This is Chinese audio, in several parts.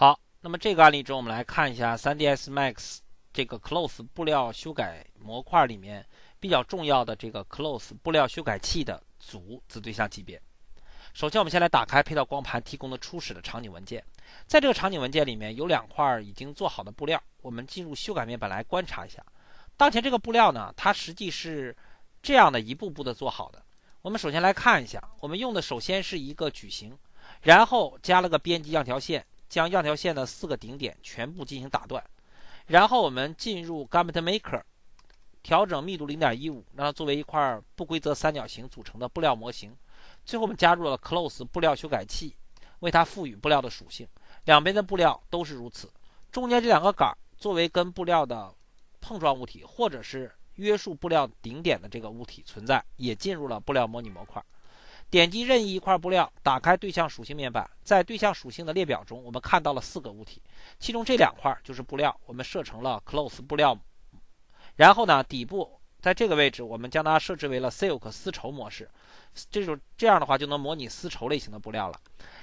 好，那么这个案例中，我们来看一下 3ds Max 这个 Close 布料修改模块里面比较重要的这个 Close 布料修改器的组子对象级别。首先，我们先来打开配套光盘提供的初始的场景文件。在这个场景文件里面有两块已经做好的布料，我们进入修改面板来观察一下。当前这个布料呢，它实际是这样的，一步步的做好的。我们首先来看一下，我们用的首先是一个矩形，然后加了个编辑样条线。将样条线的四个顶点全部进行打断，然后我们进入 Gamma Maker，调整密度0.15，让它作为一块不规则三角形组成的布料模型。最后我们加入了 Close 布料修改器，为它赋予布料的属性。两边的布料都是如此。中间这两个杆儿作为跟布料的碰撞物体，或者是约束布料顶点的这个物体存在，也进入了布料模拟模块。点击任意一块布料，打开对象属性面板，在对象属性的列表中，我们看到了四个物体，其中这两块就是布料，我们设成了 close 布料。然后呢，底部在这个位置，我们将它设置为了 silk 丝绸模式，这就这样的话就能模拟丝绸类型的布料了。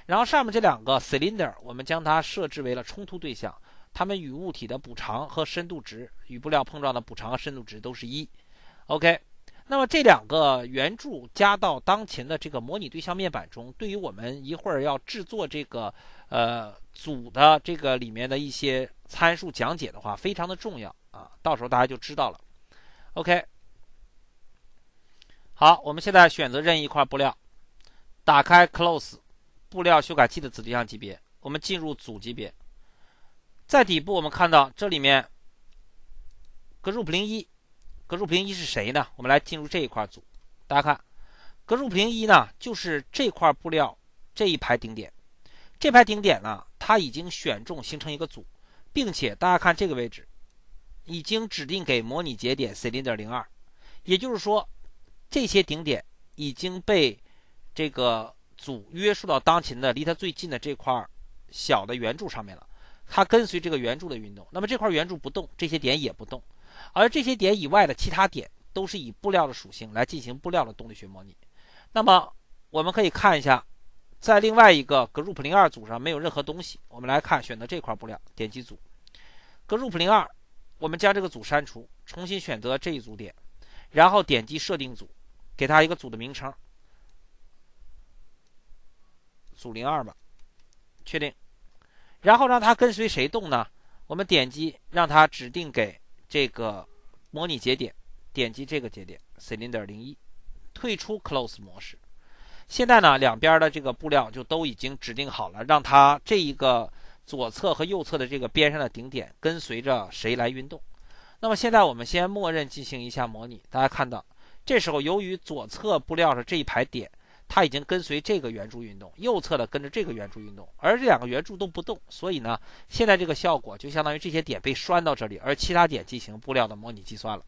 然后上面这两个 cylinder，我们将它设置为了冲突对象，它们与物体的补偿和深度值与布料碰撞的补偿和深度值都是一。OK。那么这两个圆柱加到当前的这个模拟对象面板中，对于我们一会儿要制作这个呃组的这个里面的一些参数讲解的话，非常的重要啊！到时候大家就知道了。OK，好，我们现在选择任意一块布料，打开 Close 布料修改器的子对象级别，我们进入组级别，在底部我们看到这里面 Group 零一。格数平一是谁呢？我们来进入这一块组，大家看，格数平一呢，就是这块布料这一排顶点，这排顶点呢，它已经选中形成一个组，并且大家看这个位置，已经指定给模拟节点 C 零点零二，也就是说，这些顶点已经被这个组约束到当前的离它最近的这块小的圆柱上面了，它跟随这个圆柱的运动。那么这块圆柱不动，这些点也不动。而这些点以外的其他点，都是以布料的属性来进行布料的动力学模拟。那么，我们可以看一下，在另外一个 Group 零二组上没有任何东西。我们来看，选择这块布料，点击组，Group 零二，我们将这个组删除，重新选择这一组点，然后点击设定组，给它一个组的名称，组零二吧，确定。然后让它跟随谁动呢？我们点击让它指定给。这个模拟节点，点击这个节点 Cylinder 零一，退出 Close 模式。现在呢，两边的这个布料就都已经指定好了，让它这一个左侧和右侧的这个边上的顶点跟随着谁来运动。那么现在我们先默认进行一下模拟，大家看到，这时候由于左侧布料的这一排点。它已经跟随这个圆柱运动，右侧的跟着这个圆柱运动，而这两个圆柱都不动，所以呢，现在这个效果就相当于这些点被拴到这里，而其他点进行布料的模拟计算了。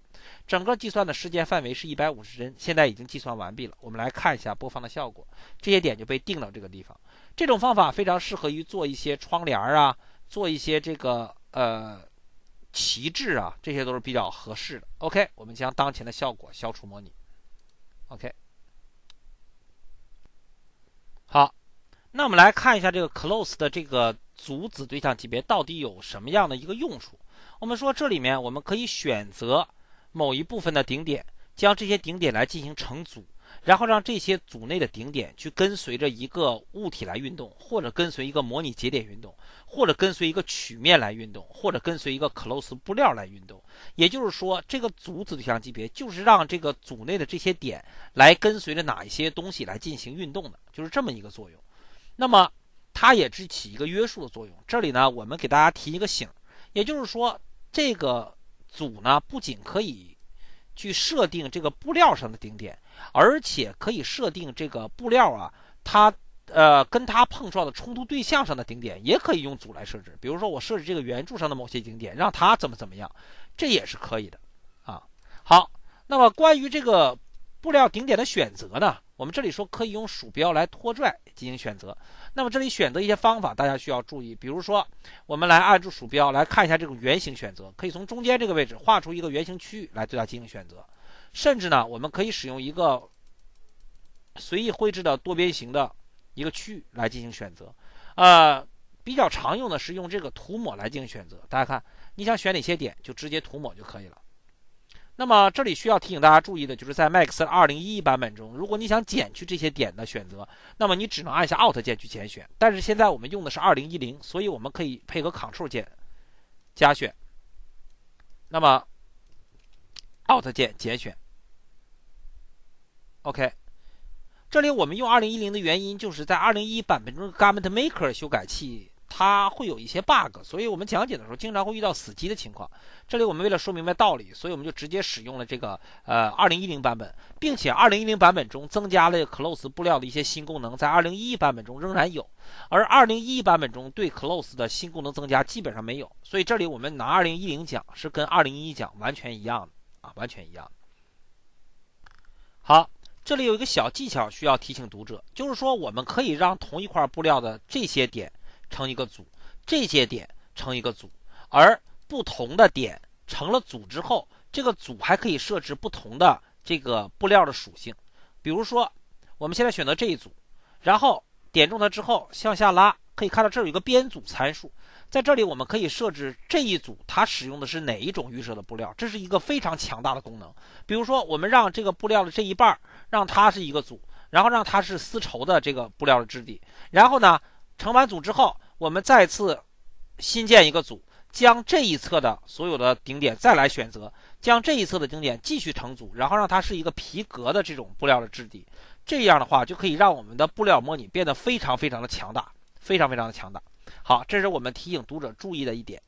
整个计算的时间范围是一百五十帧，现在已经计算完毕了。我们来看一下播放的效果，这些点就被定到这个地方。这种方法非常适合于做一些窗帘啊，做一些这个呃旗帜啊，这些都是比较合适的。OK，我们将当前的效果消除模拟。OK。好，那我们来看一下这个 close 的这个组子对象级别到底有什么样的一个用处。我们说，这里面我们可以选择某一部分的顶点，将这些顶点来进行成组，然后让这些组内的顶点去跟随着一个物体来运动，或者跟随一个模拟节点运动。或者跟随一个曲面来运动，或者跟随一个 Close 布料来运动。也就是说，这个组子对象级别就是让这个组内的这些点来跟随着哪一些东西来进行运动的，就是这么一个作用。那么它也是起一个约束的作用。这里呢，我们给大家提一个醒，也就是说，这个组呢不仅可以去设定这个布料上的顶点，而且可以设定这个布料啊，它。呃，跟它碰撞的冲突对象上的顶点也可以用组来设置。比如说，我设置这个圆柱上的某些顶点，让它怎么怎么样，这也是可以的啊。好，那么关于这个布料顶点的选择呢，我们这里说可以用鼠标来拖拽进行选择。那么这里选择一些方法，大家需要注意。比如说，我们来按住鼠标来看一下这个圆形选择，可以从中间这个位置画出一个圆形区域来对它进行选择。甚至呢，我们可以使用一个随意绘制的多边形的。一个区域来进行选择，呃，比较常用的是用这个涂抹来进行选择。大家看，你想选哪些点，就直接涂抹就可以了。那么这里需要提醒大家注意的就是，在 Max 2011版本中，如果你想减去这些点的选择，那么你只能按下 Alt 键去减选。但是现在我们用的是2010，所以我们可以配合 Ctrl 键加选，那么 Alt 键减选，OK。这里我们用2010的原因，就是在2011版本中，Garment Maker 修改器它会有一些 bug，所以我们讲解的时候经常会遇到死机的情况。这里我们为了说明白道理，所以我们就直接使用了这个呃2010版本，并且2010版本中增加了 Close 布料的一些新功能，在2011版本中仍然有，而2011版本中对 Close 的新功能增加基本上没有，所以这里我们拿2010讲是跟2011讲完全一样的啊，完全一样。好。这里有一个小技巧需要提醒读者，就是说我们可以让同一块布料的这些点成一个组，这些点成一个组，而不同的点成了组之后，这个组还可以设置不同的这个布料的属性。比如说，我们现在选择这一组，然后点中它之后向下拉。可以看到，这有一个编组参数，在这里我们可以设置这一组它使用的是哪一种预设的布料，这是一个非常强大的功能。比如说，我们让这个布料的这一半儿让它是一个组，然后让它是丝绸的这个布料的质地。然后呢，成完组之后，我们再次新建一个组，将这一侧的所有的顶点再来选择，将这一侧的顶点继续成组，然后让它是一个皮革的这种布料的质地。这样的话，就可以让我们的布料模拟变得非常非常的强大。非常非常的强大，好，这是我们提醒读者注意的一点。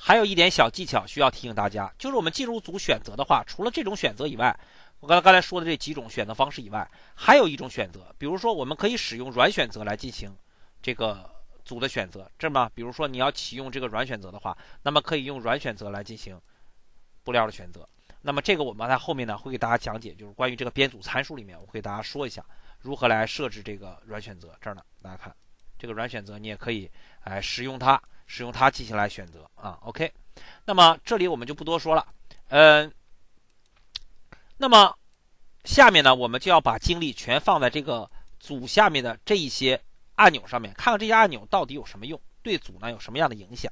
还有一点小技巧需要提醒大家，就是我们进入组选择的话，除了这种选择以外，我刚才刚才说的这几种选择方式以外，还有一种选择，比如说我们可以使用软选择来进行这个组的选择，这么比如说你要启用这个软选择的话，那么可以用软选择来进行布料的选择。那么这个我们在后面呢会给大家讲解，就是关于这个编组参数里面，我给大家说一下。如何来设置这个软选择？这儿呢？大家看，这个软选择你也可以哎使用它，使用它进行来选择啊。OK，那么这里我们就不多说了。嗯，那么下面呢，我们就要把精力全放在这个组下面的这一些按钮上面，看看这些按钮到底有什么用，对组呢有什么样的影响。